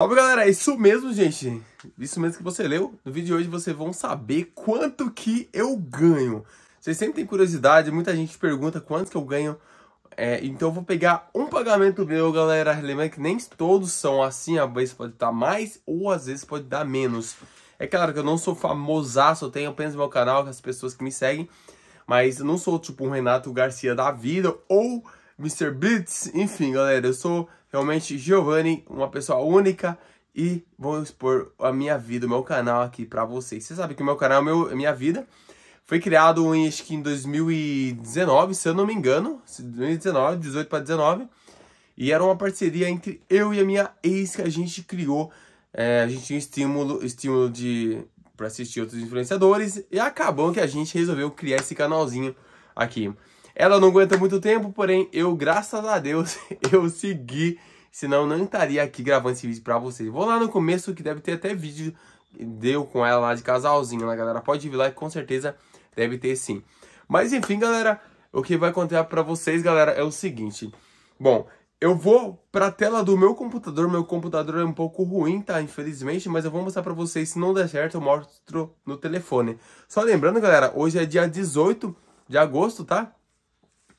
Salve galera, é isso mesmo gente, isso mesmo que você leu, no vídeo de hoje vocês vão saber quanto que eu ganho. Vocês sempre têm curiosidade, muita gente pergunta quanto que eu ganho, é, então eu vou pegar um pagamento meu galera, lembrando que nem todos são assim, às vezes pode estar mais ou às vezes pode dar menos. É claro que eu não sou famosaço, eu tenho apenas meu canal, as pessoas que me seguem, mas eu não sou tipo um Renato Garcia da vida ou Mr. Blitz, enfim, galera, eu sou realmente Giovanni, uma pessoa única e vou expor a minha vida, o meu canal aqui pra vocês. Você sabe que o meu canal é minha vida, foi criado em, acho que em 2019, se eu não me engano, 2019, 18 para 19, e era uma parceria entre eu e a minha ex que a gente criou, é, a gente tinha um estímulo, estímulo de para assistir outros influenciadores e acabou que a gente resolveu criar esse canalzinho aqui. Ela não aguenta muito tempo, porém eu, graças a Deus, eu segui, senão não estaria aqui gravando esse vídeo pra vocês. Vou lá no começo que deve ter até vídeo, deu com ela lá de casalzinho, né galera? Pode vir lá que com certeza deve ter sim. Mas enfim, galera, o que vai acontecer pra vocês, galera, é o seguinte. Bom, eu vou para tela do meu computador. Meu computador é um pouco ruim, tá? Infelizmente, mas eu vou mostrar para vocês. Se não der certo, eu mostro no telefone. Só lembrando, galera, hoje é dia 18 de agosto, tá?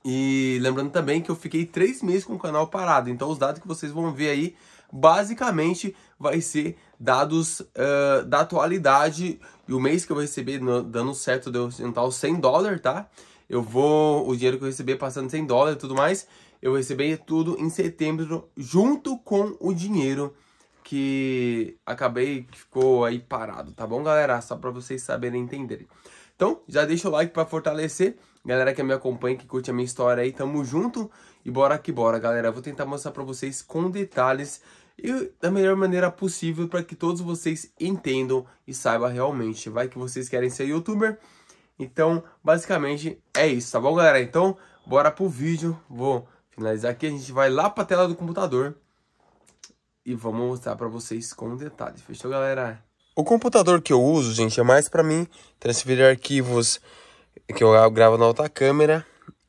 E lembrando também que eu fiquei três meses com o canal parado, então os dados que vocês vão ver aí, basicamente, vai ser dados uh, da atualidade e o mês que eu receber, no, dando certo de eu sentar os 100 dólares, tá? Eu vou, o dinheiro que eu receber passando 100 dólares e tudo mais, eu recebi tudo em setembro, junto com o dinheiro que acabei, que ficou aí parado, tá bom, galera? Só para vocês saberem entender. Então, já deixa o like para fortalecer. Galera que me acompanha, que curte a minha história aí, tamo junto e bora que bora, galera. Eu vou tentar mostrar pra vocês com detalhes e da melhor maneira possível para que todos vocês entendam e saibam realmente. Vai que vocês querem ser youtuber? Então, basicamente, é isso, tá bom, galera? Então, bora pro vídeo. Vou finalizar aqui, a gente vai lá pra tela do computador e vamos mostrar pra vocês com detalhes. Fechou, galera? O computador que eu uso, gente, é mais pra mim transferir arquivos que eu gravo na outra câmera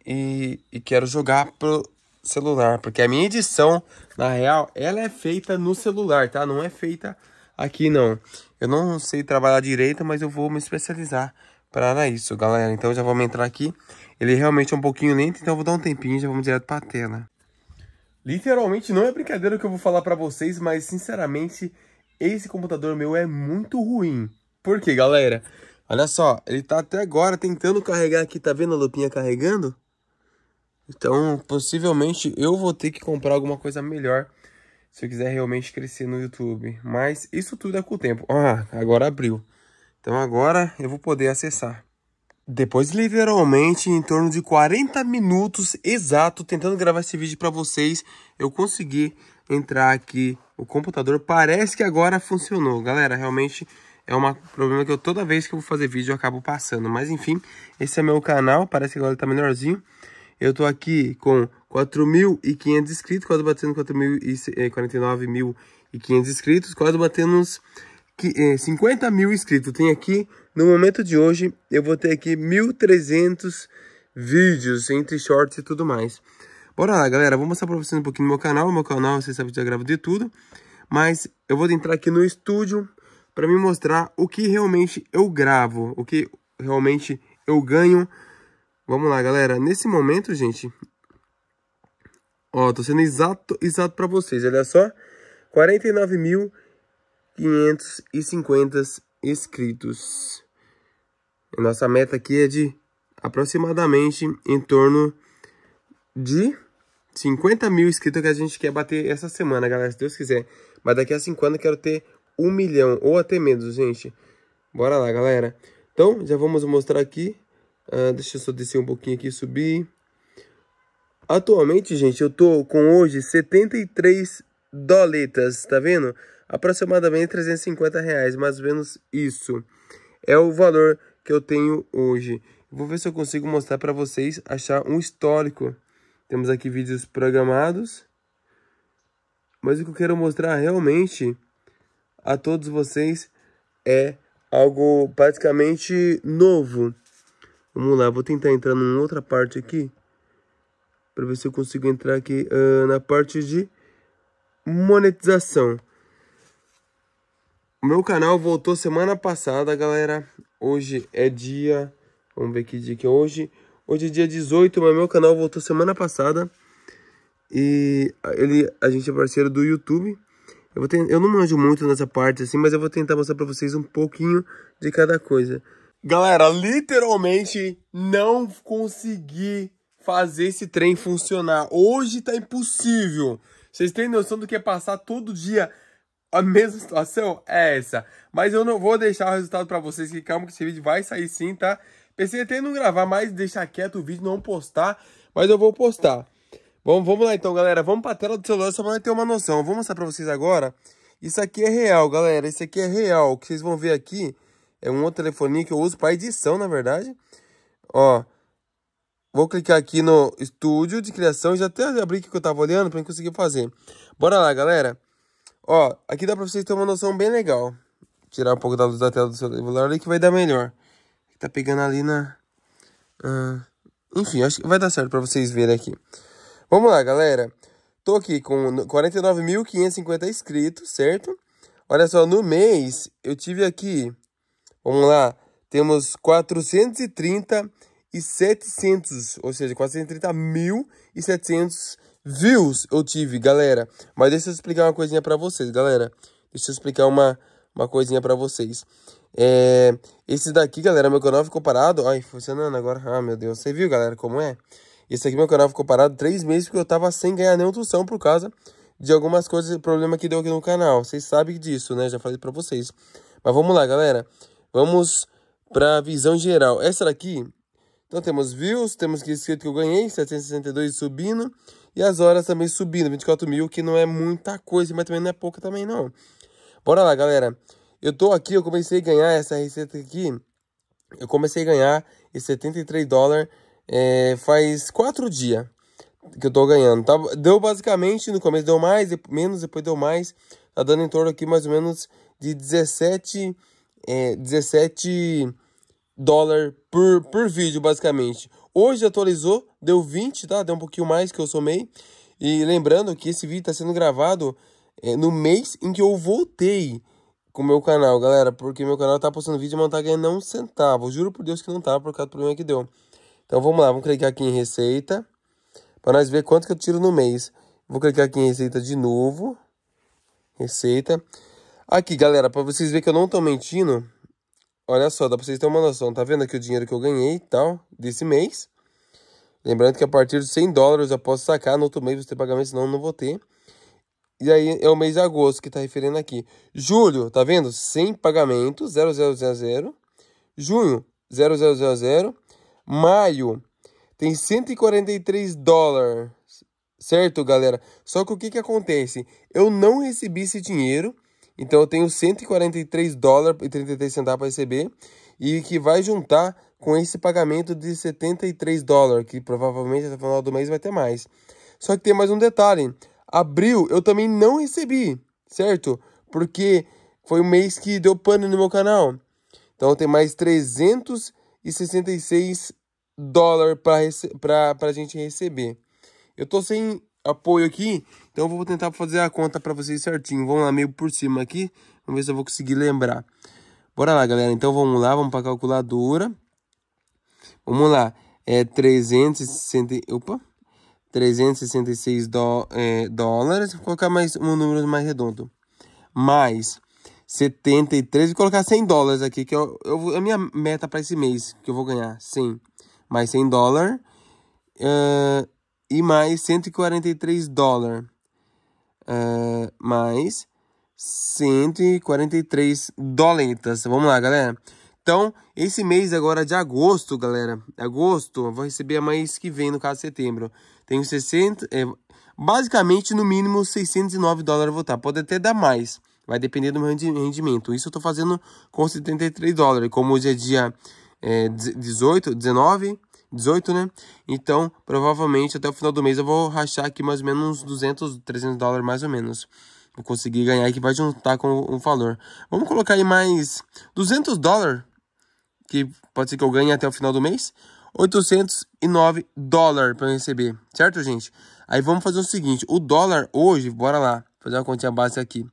e, e quero jogar pro celular, porque a minha edição, na real, ela é feita no celular, tá? Não é feita aqui, não. Eu não sei trabalhar direito, mas eu vou me especializar para isso, galera. Então já vamos entrar aqui. Ele é realmente é um pouquinho lento, então eu vou dar um tempinho e já vamos direto pra tela. Literalmente não é brincadeira o que eu vou falar para vocês, mas sinceramente, esse computador meu é muito ruim. Por quê, galera? Olha só, ele tá até agora tentando carregar aqui, tá vendo a lupinha carregando? Então, possivelmente eu vou ter que comprar alguma coisa melhor se eu quiser realmente crescer no YouTube. Mas isso tudo é com o tempo. Ah, agora abriu. Então agora eu vou poder acessar. Depois, literalmente, em torno de 40 minutos exato, tentando gravar esse vídeo para vocês, eu consegui entrar aqui. O computador parece que agora funcionou. Galera, realmente é um problema que eu toda vez que eu vou fazer vídeo eu acabo passando. Mas enfim, esse é meu canal. Parece que agora tá melhorzinho. Eu tô aqui com 4.500 inscritos, quase batendo 49.500 inscritos, quase batendo uns 50 eh, mil inscritos. Tem aqui, no momento de hoje, eu vou ter aqui 1.300 vídeos, entre shorts e tudo mais. Bora lá, galera, vou mostrar pra vocês um pouquinho do meu canal. O meu canal, vocês sabem que eu já gravo de tudo. Mas eu vou entrar aqui no estúdio, para me mostrar o que realmente eu gravo, o que realmente eu ganho. Vamos lá, galera. Nesse momento, gente, ó, tô sendo exato, exato para vocês. Olha só, 49.550 inscritos. Nossa meta aqui é de aproximadamente em torno de 50 mil inscritos que a gente quer bater essa semana, galera, se Deus quiser. Mas daqui a 5 anos eu quero ter um milhão ou até menos, gente. Bora lá, galera. Então, já vamos mostrar aqui. Uh, deixa eu só descer um pouquinho aqui e subir. Atualmente, gente, eu tô com hoje 73 doletas, tá vendo? Aproximadamente 350 reais, mais ou menos isso. É o valor que eu tenho hoje. Vou ver se eu consigo mostrar para vocês, achar um histórico. Temos aqui vídeos programados. Mas o que eu quero mostrar realmente a todos vocês é algo praticamente novo. Vamos lá, vou tentar entrar em outra parte aqui. Para ver se eu consigo entrar aqui uh, na parte de monetização. O meu canal voltou semana passada, galera. Hoje é dia... Vamos ver que dia que é hoje. Hoje é dia 18, mas meu canal voltou semana passada. E ele, a gente é parceiro do YouTube. Eu, vou ter, eu não manjo muito nessa parte assim, mas eu vou tentar mostrar para vocês um pouquinho de cada coisa. Galera, literalmente não consegui fazer esse trem funcionar. Hoje tá impossível. Vocês têm noção do que é passar todo dia a mesma situação? É essa. Mas eu não vou deixar o resultado para vocês, que calma que esse vídeo vai sair sim, tá? Pensei até em não gravar mais, deixar quieto o vídeo, não postar, mas eu vou postar. Bom, vamos lá então, galera. Vamos para a tela do celular só para ter uma noção. Eu vou mostrar para vocês agora. Isso aqui é real, galera. Isso aqui é real. O que vocês vão ver aqui é um outro telefoninho que eu uso para edição, na verdade. Ó, vou clicar aqui no estúdio de criação. Já até abri que eu tava olhando para conseguir fazer. Bora lá, galera. Ó, aqui dá para vocês ter uma noção bem legal. Tirar um pouco da luz da tela do celular ali que vai dar melhor. Tá pegando ali na... Ah, enfim, acho que vai dar certo para vocês verem aqui. Vamos lá, galera. Tô aqui com 49.550 inscritos, certo? Olha só, no mês eu tive aqui, vamos lá, temos 430 e 700, ou seja, 430 mil e 700 views eu tive, galera. Mas deixa eu explicar uma coisinha para vocês, galera. Deixa eu explicar uma, uma coisinha para vocês. É, esse daqui, galera, é meu canal ficou parado. Ai, funcionando agora. Ah, meu Deus. Você viu, galera, como é? Esse aqui meu canal ficou parado três meses porque eu tava sem ganhar nenhum tução por causa de algumas coisas, problema que deu aqui no canal. Vocês sabem disso, né? Já falei pra vocês. Mas vamos lá, galera. Vamos pra visão geral. Essa daqui, então temos views, temos que escrito que eu ganhei, 762 subindo. E as horas também subindo, 24 mil, que não é muita coisa, mas também não é pouca também não. Bora lá, galera. Eu tô aqui, eu comecei a ganhar essa receita aqui. Eu comecei a ganhar e 73 dólares é, faz quatro dias que eu tô ganhando. Tá? Deu basicamente, no começo deu mais, menos, depois deu mais. Tá dando em torno aqui mais ou menos de 17, é, 17 dólar por, por vídeo, basicamente. Hoje atualizou, deu 20, tá? Deu um pouquinho mais que eu somei. E lembrando que esse vídeo tá sendo gravado é, no mês em que eu voltei com o meu canal, galera. Porque meu canal tá postando vídeo e não tá ganhando um centavo. Juro por Deus que não tá, por causa do problema que deu. Então vamos lá, vamos clicar aqui em receita para nós ver quanto que eu tiro no mês. Vou clicar aqui em receita de novo. Receita. Aqui, galera, para vocês verem que eu não tô mentindo, olha só, dá para vocês terem uma noção. Tá vendo aqui o dinheiro que eu ganhei e tal desse mês? Lembrando que a partir de 100 dólares eu posso sacar, no outro mês você ter pagamento, senão eu não vou ter. E aí é o mês de agosto que tá referindo aqui. Julho, tá vendo? Sem pagamento, 0000. Junho, 0000. Maio tem 143 dólares, certo, galera? Só que o que, que acontece? Eu não recebi esse dinheiro, então eu tenho 143 dólares e 33 centavos para receber, e que vai juntar com esse pagamento de 73 dólares, que provavelmente até o final do mês vai ter mais. Só que tem mais um detalhe: abril eu também não recebi, certo? Porque foi o mês que deu pano no meu canal. Então tem mais 366 dólar para a gente receber. Eu tô sem apoio aqui, então vou tentar fazer a conta para vocês certinho. Vamos lá, meio por cima aqui, vamos ver se eu vou conseguir lembrar. Bora lá, galera. Então vamos lá, vamos para a calculadora. Vamos lá. É 360, opa. 366 do, é, dólares, vou colocar mais um número mais redondo. Mais 73 e colocar 100 dólares aqui, que é eu, é a minha meta para esse mês que eu vou ganhar, 100 mais 100 dólar uh, e mais 143 dólar uh, mais 143 doletas. Vamos lá, galera. Então, esse mês agora de agosto, galera, agosto, eu vou receber a mais que vem, no caso, setembro. Tenho 60, é, eh, basicamente, no mínimo, 609 dólares eu vou Pode até dar mais, vai depender do meu rendimento. Isso eu tô fazendo com 73 dólares. Como hoje é dia é, 18, 19, 18, né? Então, provavelmente até o final do mês eu vou rachar aqui mais ou menos uns 200, 300 dólares mais ou menos. Vou conseguir ganhar que vai juntar com o valor. Vamos colocar aí mais 200 dólares, que pode ser que eu ganhe até o final do mês. 809 dólares para receber, certo, gente? Aí vamos fazer o seguinte, o dólar hoje, bora lá, fazer uma continha básica aqui.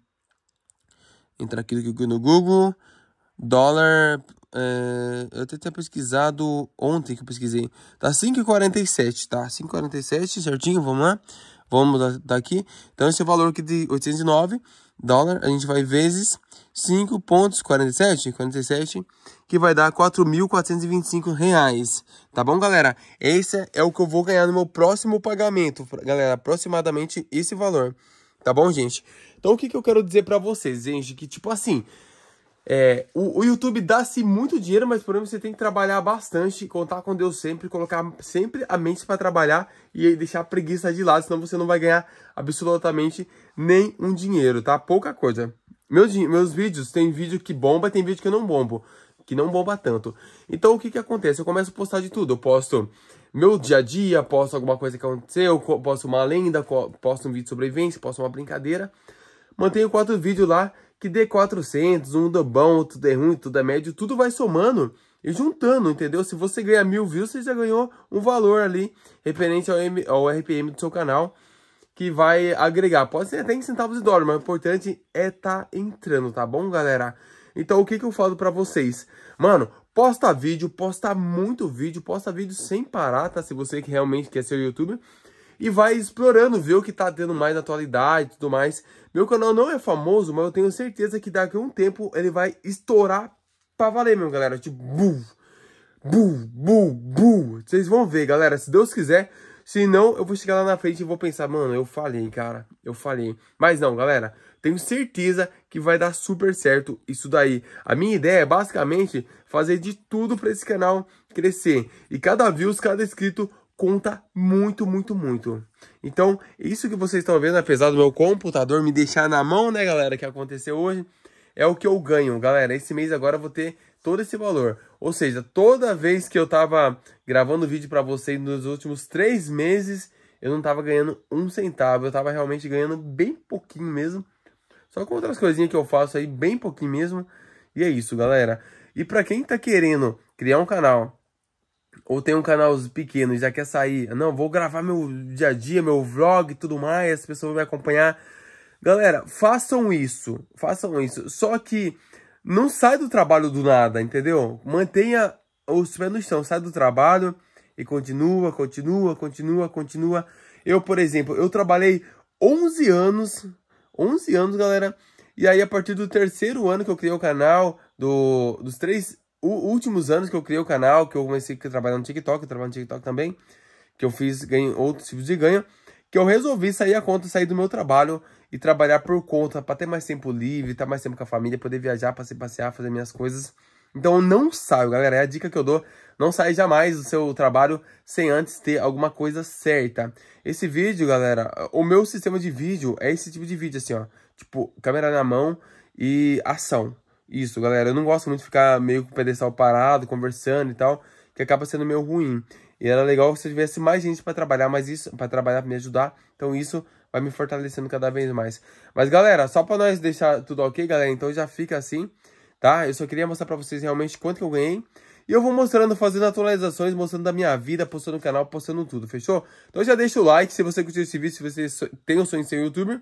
Entrar aqui no Google, dólar é, eu até tinha pesquisado ontem que eu pesquisei. Tá 5,47, tá? 5,47, certinho, vamos lá? Vamos daqui. Então, esse é valor aqui de 809 dólar, a gente vai vezes 5,47, 47, que vai dar 4.425 reais. Tá bom, galera? Esse é o que eu vou ganhar no meu próximo pagamento, galera. Aproximadamente esse valor. Tá bom, gente? Então, o que, que eu quero dizer para vocês, gente? Que, tipo assim, é, o, o, YouTube dá-se muito dinheiro, mas por exemplo é você tem que trabalhar bastante, contar com Deus sempre, colocar sempre a mente para trabalhar e deixar a preguiça de lado, senão você não vai ganhar absolutamente nem um dinheiro, tá? Pouca coisa. Meus, meus vídeos, tem vídeo que bomba, tem vídeo que eu não bombo, que não bomba tanto. Então o que que acontece? Eu começo a postar de tudo, eu posto meu dia a dia, posto alguma coisa que aconteceu, posto uma lenda, posto um vídeo de sobrevivência, posto uma brincadeira. Mantenho quatro vídeos lá que dê 400, um do bom, outro dê ruim, tudo é médio, tudo vai somando e juntando, entendeu? Se você ganhar mil views, você já ganhou um valor ali referente ao, M, ao RPM do seu canal que vai agregar. Pode ser até em centavos de dólar, mas o importante é tá entrando, tá bom, galera? Então, o que, que eu falo pra vocês? Mano, posta vídeo, posta muito vídeo, posta vídeo sem parar, tá? Se você que realmente quer ser YouTube e vai explorando, ver o que tá tendo mais na atualidade e tudo mais. Meu canal não é famoso, mas eu tenho certeza que daqui a um tempo ele vai estourar pra valer meu galera. Tipo, bum, bum, bum, Vocês vão ver, galera, se Deus quiser. Se não, eu vou chegar lá na frente e vou pensar, mano, eu falei, cara, eu falei. Mas não, galera, tenho certeza que vai dar super certo isso daí. A minha ideia é basicamente fazer de tudo para esse canal crescer. E cada views, cada inscrito conta muito, muito, muito. Então, isso que vocês estão vendo, apesar do meu computador me deixar na mão, né, galera, que aconteceu hoje, é o que eu ganho, galera. Esse mês agora eu vou ter todo esse valor. Ou seja, toda vez que eu tava gravando vídeo para vocês nos últimos três meses, eu não tava ganhando um centavo. Eu tava realmente ganhando bem pouquinho mesmo. Só com outras coisinhas que eu faço aí, bem pouquinho mesmo. E é isso, galera. E para quem tá querendo criar um canal ou tem um canal pequeno e já quer sair, não, vou gravar meu dia a dia, meu vlog e tudo mais, as pessoas vão me acompanhar. Galera, façam isso, façam isso. Só que não sai do trabalho do nada, entendeu? Mantenha os pés no chão, sai do trabalho e continua, continua, continua, continua. Eu, por exemplo, eu trabalhei 11 anos, 11 anos, galera, e aí a partir do terceiro ano que eu criei o canal, do, dos três últimos anos que eu criei o canal, que eu comecei a trabalhar no TikTok, eu trabalho no TikTok também, que eu fiz ganho, outros tipos de ganho, que eu resolvi sair a conta, sair do meu trabalho e trabalhar por conta, para ter mais tempo livre, estar tá mais tempo com a família, poder viajar, para se passear, fazer minhas coisas. Então não saio, galera, é a dica que eu dou, não saia jamais do seu trabalho sem antes ter alguma coisa certa. Esse vídeo, galera, o meu sistema de vídeo é esse tipo de vídeo assim, ó, tipo, câmera na mão e ação isso, galera. Eu não gosto muito de ficar meio com o pedestal parado, conversando e tal, que acaba sendo meio ruim. E era legal se tivesse mais gente para trabalhar, mas isso para trabalhar, para me ajudar. Então isso vai me fortalecendo cada vez mais. Mas galera, só para nós deixar tudo OK, galera, então já fica assim, tá? Eu só queria mostrar para vocês realmente quanto que eu ganhei. E eu vou mostrando, fazendo atualizações, mostrando da minha vida, postando no canal, postando tudo, fechou? Então já deixa o like se você curtiu esse vídeo, se você tem o um sonho de ser youtuber.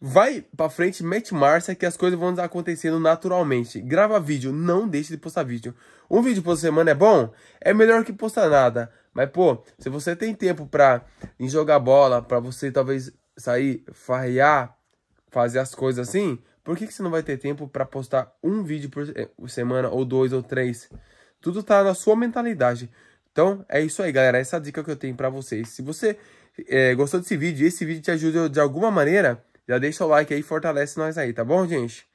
Vai pra frente, mete marcha que as coisas vão acontecendo naturalmente. Grava vídeo, não deixe de postar vídeo. Um vídeo por semana é bom? É melhor que postar nada. Mas, pô, se você tem tempo pra jogar bola, pra você talvez sair, farrear, fazer as coisas assim, por que, que você não vai ter tempo pra postar um vídeo por eh, semana, ou dois, ou três? Tudo tá na sua mentalidade. Então, é isso aí, galera. Essa é dica que eu tenho pra vocês. Se você é, gostou desse vídeo e esse vídeo te ajudou de alguma maneira já deixa o like aí, fortalece nós aí, tá bom, gente?